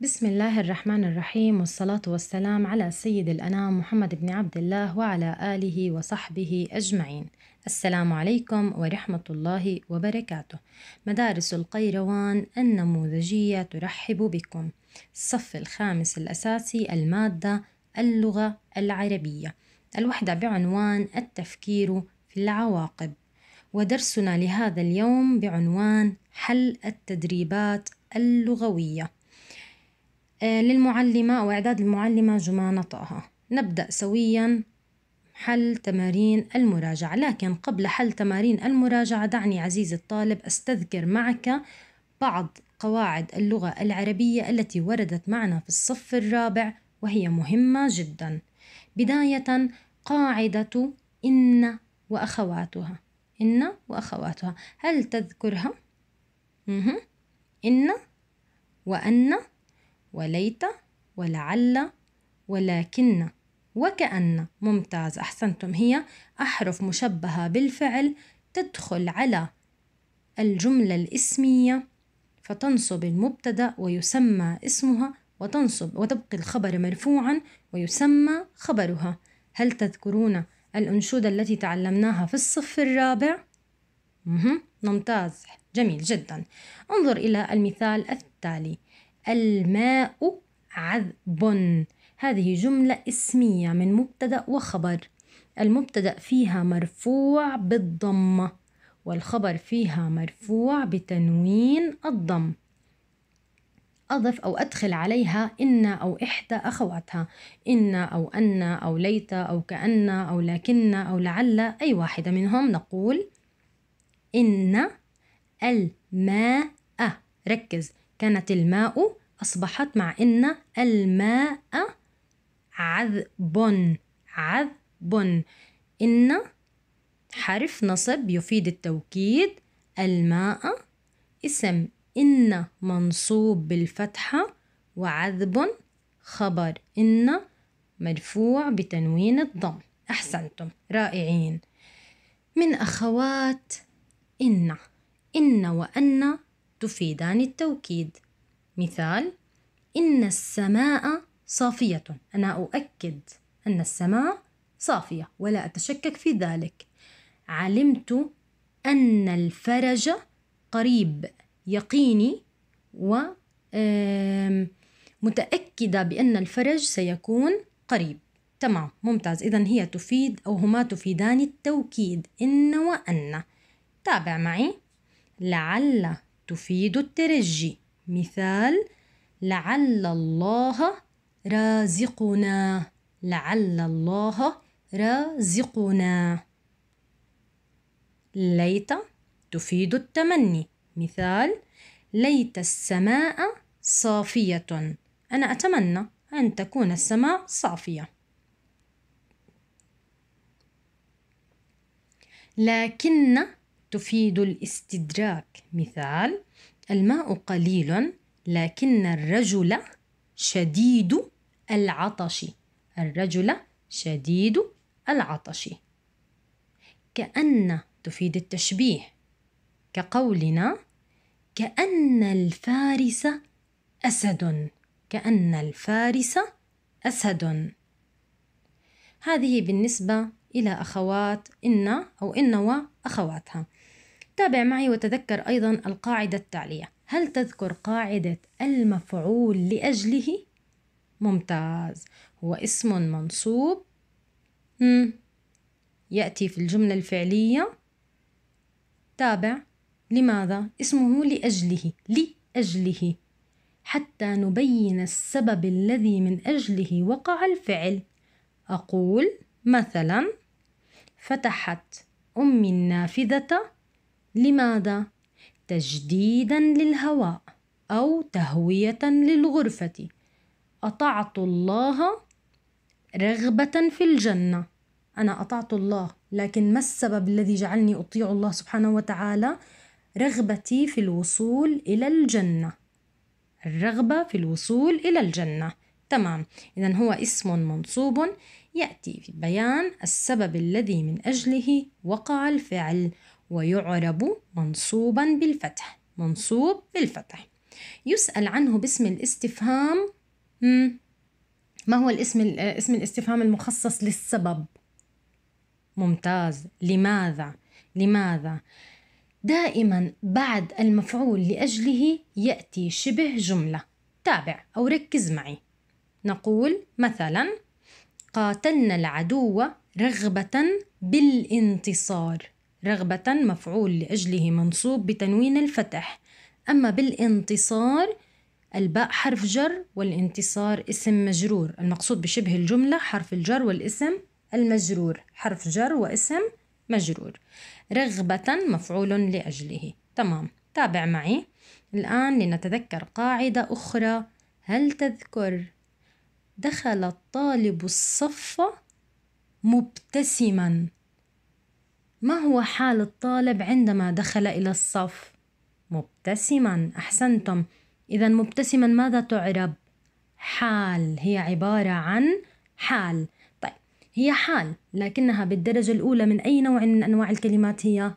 بسم الله الرحمن الرحيم والصلاة والسلام على سيد الأنام محمد بن عبد الله وعلى آله وصحبه أجمعين السلام عليكم ورحمة الله وبركاته مدارس القيروان النموذجية ترحب بكم الصف الخامس الأساسي المادة اللغة العربية الوحدة بعنوان التفكير في العواقب ودرسنا لهذا اليوم بعنوان حل التدريبات اللغويه آه، للمعلمة أو إعداد المعلمة جمى طه نبدأ سويا حل تمارين المراجعة لكن قبل حل تمارين المراجعة دعني عزيزي الطالب أستذكر معك بعض قواعد اللغة العربية التي وردت معنا في الصف الرابع وهي مهمة جدا بداية قاعدة إن وأخواتها إن وأخواتها هل تذكرها؟ إن وأن وليت ولعل ولكن وكأن ممتاز أحسنتم هي أحرف مشبهة بالفعل تدخل على الجملة الإسمية فتنصب المبتدأ ويسمى اسمها وتنصب وتبقي الخبر مرفوعا ويسمى خبرها هل تذكرون الأنشودة التي تعلمناها في الصف الرابع؟ ممتاز جميل جدا انظر إلى المثال التالي الماء عذب هذه جملة اسمية من مبتدأ وخبر المبتدأ فيها مرفوع بالضمة والخبر فيها مرفوع بتنوين الضم أضف أو أدخل عليها إن أو إحدى أخواتها إن أو أن أو ليت أو كأن أو لكن أو لعل أي واحدة منهم نقول إن الماء ركز كانت الماء أصبحت مع إن الماء عذب عذب إن حرف نصب يفيد التوكيد الماء اسم إن منصوب بالفتحة وعذب خبر إن مرفوع بتنوين الضم أحسنتم رائعين من أخوات إن إن وأن تفيدان التوكيد مثال إن السماء صافية أنا أؤكد أن السماء صافية ولا أتشكك في ذلك علمت أن الفرج قريب يقيني و متأكدة بأن الفرج سيكون قريب تمام ممتاز إذا هي تفيد أو هما تفيدان التوكيد إن وأن تابع معي لعل تفيد الترجي مثال لعل الله رازقنا لعل الله رازقنا ليت تفيد التمني مثال ليت السماء صافية أنا أتمنى أن تكون السماء صافية لكن تفيد الاستدراك مثال الماء قليل لكن الرجل شديد العطش الرجل شديد العطش كأن تفيد التشبيه كقولنا كأن الفارس أسد كأن الفارس أسد هذه بالنسبة إلى أخوات إن أو إن وأخواتها تابع معي وتذكر أيضا القاعدة التالية هل تذكر قاعدة المفعول لأجله؟ ممتاز هو اسم منصوب مم. يأتي في الجملة الفعلية تابع لماذا؟ اسمه لأجله لأجله حتى نبين السبب الذي من أجله وقع الفعل أقول مثلا فتحت أمي النافذة لماذا؟ تجديدًا للهواء أو تهوية للغرفة أطعت الله رغبة في الجنة أنا أطعت الله لكن ما السبب الذي جعلني أطيع الله سبحانه وتعالى؟ رغبتي في الوصول إلى الجنة الرغبة في الوصول إلى الجنة تمام إذا هو اسم منصوب يأتي في بيان السبب الذي من أجله وقع الفعل ويعرب منصوبا بالفتح منصوب بالفتح يسأل عنه باسم الاستفهام ما هو الاسم اسم الاستفهام المخصص للسبب ممتاز لماذا لماذا دائما بعد المفعول لأجله يأتي شبه جملة تابع أو ركز معي نقول مثلا قاتلنا العدو رغبة بالانتصار رغبة مفعول لأجله منصوب بتنوين الفتح أما بالانتصار الباء حرف جر والانتصار اسم مجرور المقصود بشبه الجملة حرف الجر والاسم المجرور حرف جر واسم مجرور رغبة مفعول لأجله تمام تابع معي الآن لنتذكر قاعدة أخرى هل تذكر دخل الطالب الصف مبتسما ما هو حال الطالب عندما دخل إلى الصف؟ مبتسما أحسنتم إذا مبتسما ماذا تعرب؟ حال هي عبارة عن حال طيب هي حال لكنها بالدرجة الأولى من أي نوع من أنواع الكلمات هي؟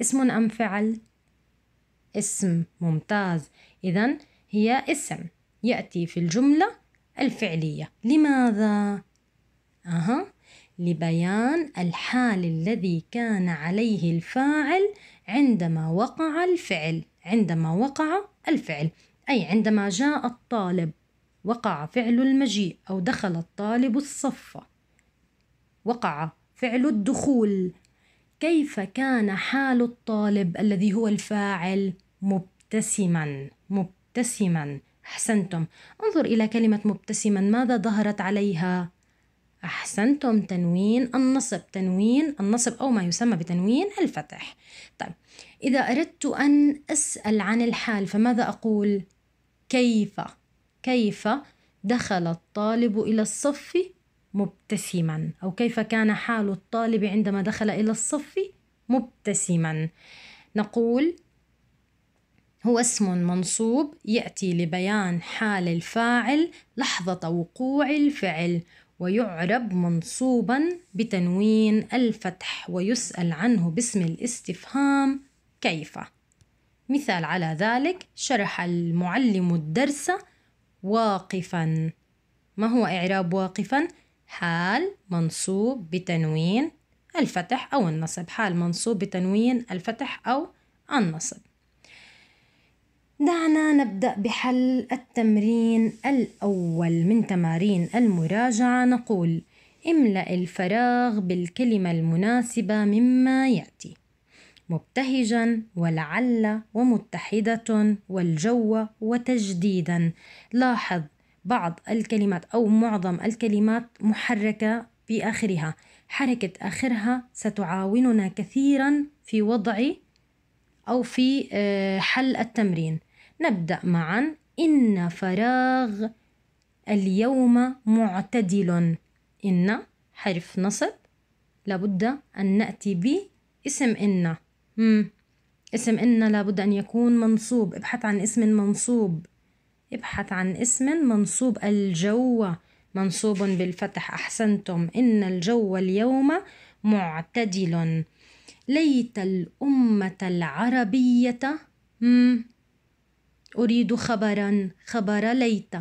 اسم أم فعل؟ اسم ممتاز إذا هي اسم يأتي في الجملة الفعلية لماذا؟ أها لبيان الحال الذي كان عليه الفاعل عندما وقع الفعل عندما وقع الفعل أي عندما جاء الطالب وقع فعل المجيء أو دخل الطالب الصف وقع فعل الدخول كيف كان حال الطالب الذي هو الفاعل مبتسما مبتسما احسنتم انظر الى كلمه مبتسما ماذا ظهرت عليها أحسنتم تنوين النصب تنوين النصب أو ما يسمى بتنوين الفتح طيب إذا أردت أن أسأل عن الحال فماذا أقول كيف كيف دخل الطالب إلى الصف مبتسما أو كيف كان حال الطالب عندما دخل إلى الصف مبتسما نقول هو اسم منصوب يأتي لبيان حال الفاعل لحظة وقوع الفعل ويعرب منصوبا بتنوين الفتح ويسأل عنه باسم الاستفهام كيف مثال على ذلك شرح المعلم الدرس واقفا ما هو إعراب واقفا؟ حال منصوب بتنوين الفتح أو النصب حال منصوب بتنوين الفتح أو النصب دعنا نبدأ بحل التمرين الأول من تمارين المراجعة نقول املأ الفراغ بالكلمة المناسبة مما يأتي مبتهجا ولعل ومتحدة والجو وتجديدا لاحظ بعض الكلمات أو معظم الكلمات محركة بآخرها حركة آخرها ستعاوننا كثيرا في وضع أو في آه، حل التمرين نبدأ معا إن فراغ اليوم معتدل إن حرف نصب لابد أن نأتي باسم إن مم. اسم إن لابد أن يكون منصوب ابحث عن اسم منصوب ابحث عن اسم منصوب الجو منصوب بالفتح أحسنتم إن الجو اليوم معتدل ليت الأمة العربية مم. أريد خبرا خبر ليت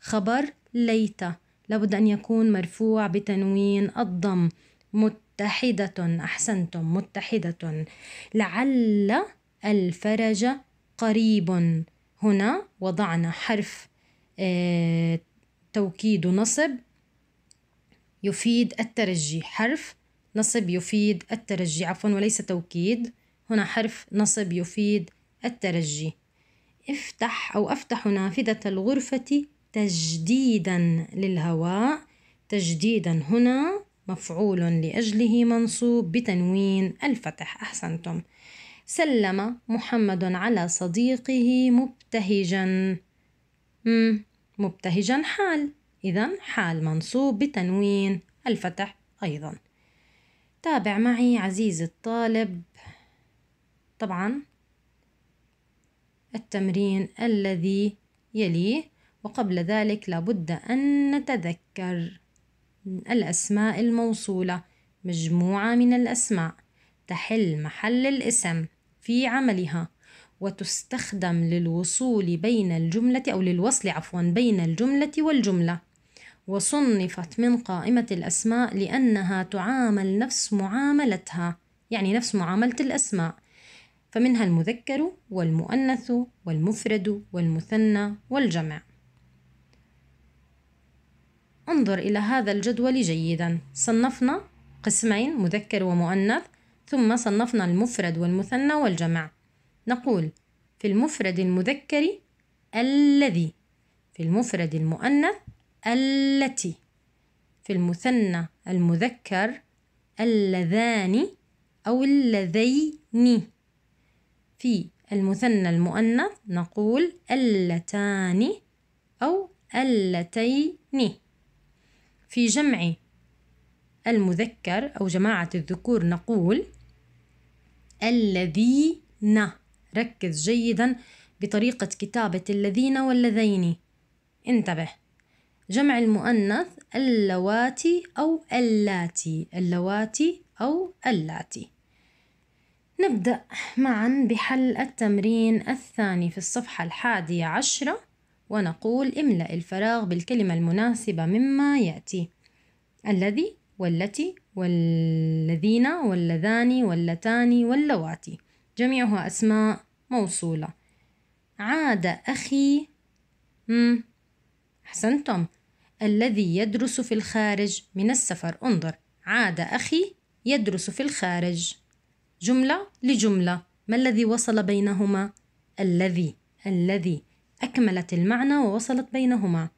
خبر ليت لابد أن يكون مرفوع بتنوين الضم متحدة أحسنتم متحدة لعل الفرج قريب هنا وضعنا حرف آه، توكيد نصب يفيد الترجي حرف نصب يفيد الترجي عفوا وليس توكيد هنا حرف نصب يفيد الترجي افتح أو أفتح نافذة الغرفة تجديدا للهواء تجديدا هنا مفعول لأجله منصوب بتنوين الفتح أحسنتم سلم محمد على صديقه مبتهجا مبتهجا حال إذا حال منصوب بتنوين الفتح أيضا تابع معي عزيزي الطالب طبعا التمرين الذي يليه وقبل ذلك لابد أن نتذكر الأسماء الموصولة مجموعة من الأسماء تحل محل الاسم في عملها وتستخدم للوصول بين الجملة أو للوصل عفوا بين الجملة والجملة وصنفت من قائمة الأسماء لأنها تعامل نفس معاملتها يعني نفس معاملة الأسماء فمنها المذكر والمؤنث والمفرد والمثنى والجمع انظر إلى هذا الجدول جيدا صنفنا قسمين مذكر ومؤنث ثم صنفنا المفرد والمثنى والجمع نقول في المفرد المذكر الذي في المفرد المؤنث التي في المثنى المذكر اللذان أو اللذين في المثنى المؤنث نقول اللتان أو اللتين في جمع المذكر أو جماعة الذكور نقول الذين ركز جيدا بطريقة كتابة الذين واللذين انتبه جمع المؤنث اللواتي أو اللاتي اللواتي أو اللاتي نبدأ معا بحل التمرين الثاني في الصفحة الحادية عشرة ونقول املأ الفراغ بالكلمة المناسبة مما يأتي الذي والتي والذين واللذان واللتان واللواتي جميعها أسماء موصولة عاد أخي مم. أحسنتم الذي يدرس في الخارج من السفر انظر عاد أخي يدرس في الخارج جملة لجملة ما الذي وصل بينهما؟ الذي الذي أكملت المعنى ووصلت بينهما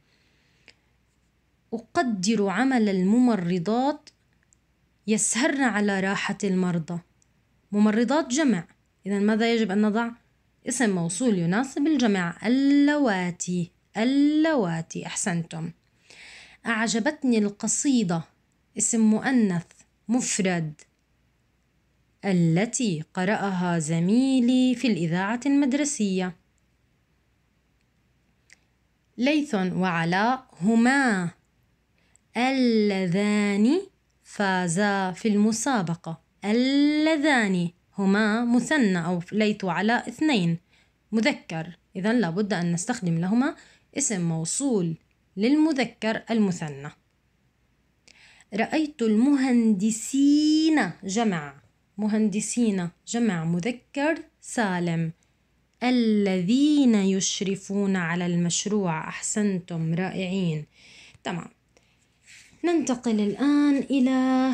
أقدر عمل الممرضات يسهرن على راحة المرضى ممرضات جمع إذا ماذا يجب أن نضع؟ اسم موصول يناسب الجمع اللواتي اللواتي أحسنتم أعجبتني القصيدة اسم مؤنث مفرد التي قرأها زميلي في الإذاعة المدرسية ليث وعلاء هما اللذان فازا في المسابقة اللذان هما مثنى أو ليث وعلاء اثنين مذكر إذا لابد أن نستخدم لهما اسم موصول للمذكر المثنى رأيت المهندسين جمع مهندسين جمع مذكر سالم الذين يشرفون على المشروع أحسنتم رائعين تمام ننتقل الآن إلى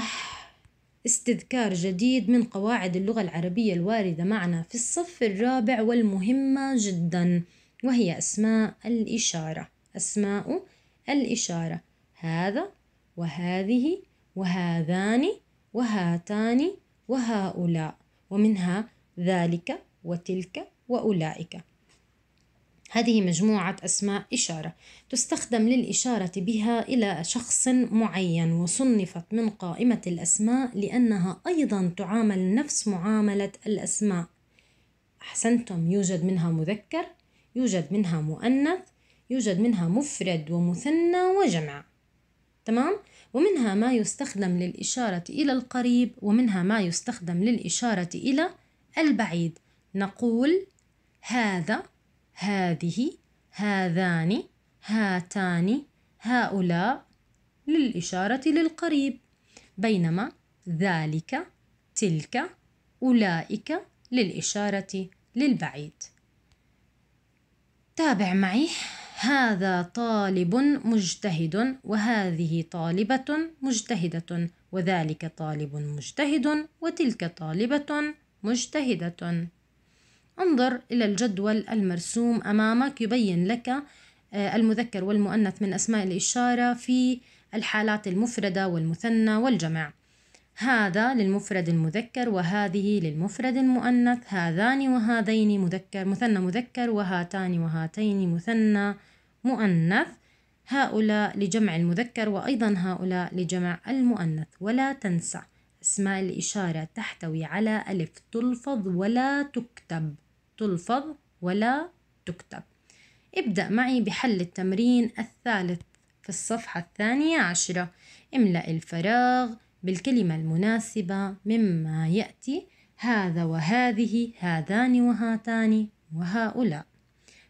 استذكار جديد من قواعد اللغة العربية الواردة معنا في الصف الرابع والمهمة جدا وهي أسماء الإشارة أسماء الإشارة هذا وهذه وهذان وهاتان وهؤلاء ومنها ذلك وتلك وأولئك هذه مجموعة أسماء إشارة تستخدم للإشارة بها إلى شخص معين وصنفت من قائمة الأسماء لأنها أيضا تعامل نفس معاملة الأسماء أحسنتم يوجد منها مذكر يوجد منها مؤنث يوجد منها مفرد ومثنى وجمع تمام؟ ومنها ما يستخدم للإشارة إلى القريب ومنها ما يستخدم للإشارة إلى البعيد نقول هذا هذه هذان هاتان هؤلاء للإشارة للقريب بينما ذلك تلك أولئك للإشارة للبعيد تابع معي هذا طالب مجتهد وهذه طالبة مجتهدة وذلك طالب مجتهد وتلك طالبة مجتهدة انظر إلى الجدول المرسوم أمامك يبين لك آه، المذكر والمؤنث من أسماء الإشارة في الحالات المفردة والمثنى والجمع هذا للمفرد المذكر وهذه للمفرد المؤنث هذان وهذين مذكر مثنى مذكر وهاتان وهاتين مثنى مؤنث هؤلاء لجمع المذكر وأيضا هؤلاء لجمع المؤنث ولا تنسى اسماء الإشارة تحتوي على ألف تلفظ ولا تكتب تلفظ ولا تكتب ابدأ معي بحل التمرين الثالث في الصفحة الثانية عشرة املأ الفراغ بالكلمة المناسبة مما يأتي هذا وهذه هذان وهاتان وهؤلاء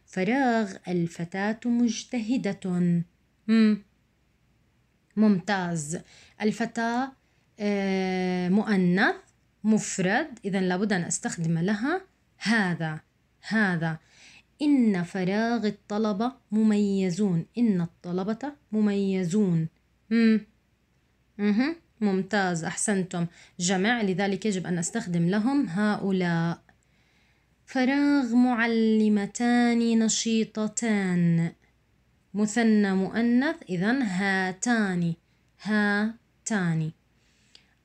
فراغ الفتاة مجتهدة ممتاز الفتاة آه، مؤنث مفرد إذا لابد أن أستخدم لها هذا هذا إن فراغ الطلبة مميزون إن الطلبة مميزون مم. مم. ممتاز أحسنتم جمع لذلك يجب أن أستخدم لهم هؤلاء فراغ معلمتان نشيطتان مثنى مؤنث إذا هاتان هاتان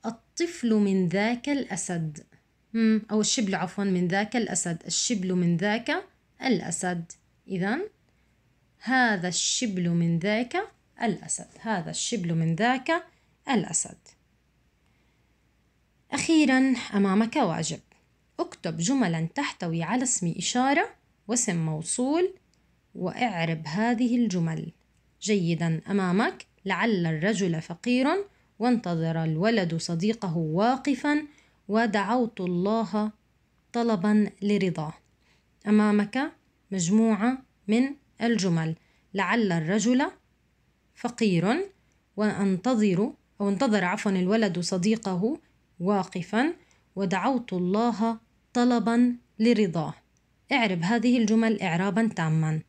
الطفل من ذاك الأسد أو الشبل عفوا من ذاك الأسد الشبل من ذاك الأسد إذا هذا الشبل من ذاك الأسد هذا الشبل من ذاك الأسد أخيرا أمامك واجب اكتب جملا تحتوي على اسم إشارة واسم موصول وإعرب هذه الجمل جيدا أمامك لعل الرجل فقير وانتظر الولد صديقه واقفا ودعوت الله طلبا لرضاه أمامك مجموعة من الجمل لعل الرجل فقير وأنتظر أو انتظر عفوا الولد صديقه واقفا ودعوت الله طلبا لرضاه اعرب هذه الجمل إعرابا تاما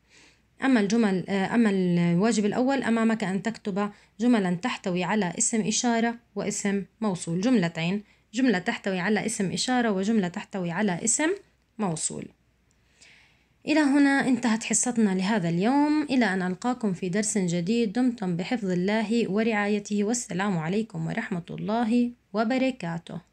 أما الجمل أما الواجب الأول أمامك أن تكتب جملا تحتوي على اسم إشارة واسم موصول جملتين جملة تحتوي على اسم إشارة وجملة تحتوي على اسم موصول إلى هنا انتهت حصتنا لهذا اليوم إلى أن ألقاكم في درس جديد دمتم بحفظ الله ورعايته والسلام عليكم ورحمة الله وبركاته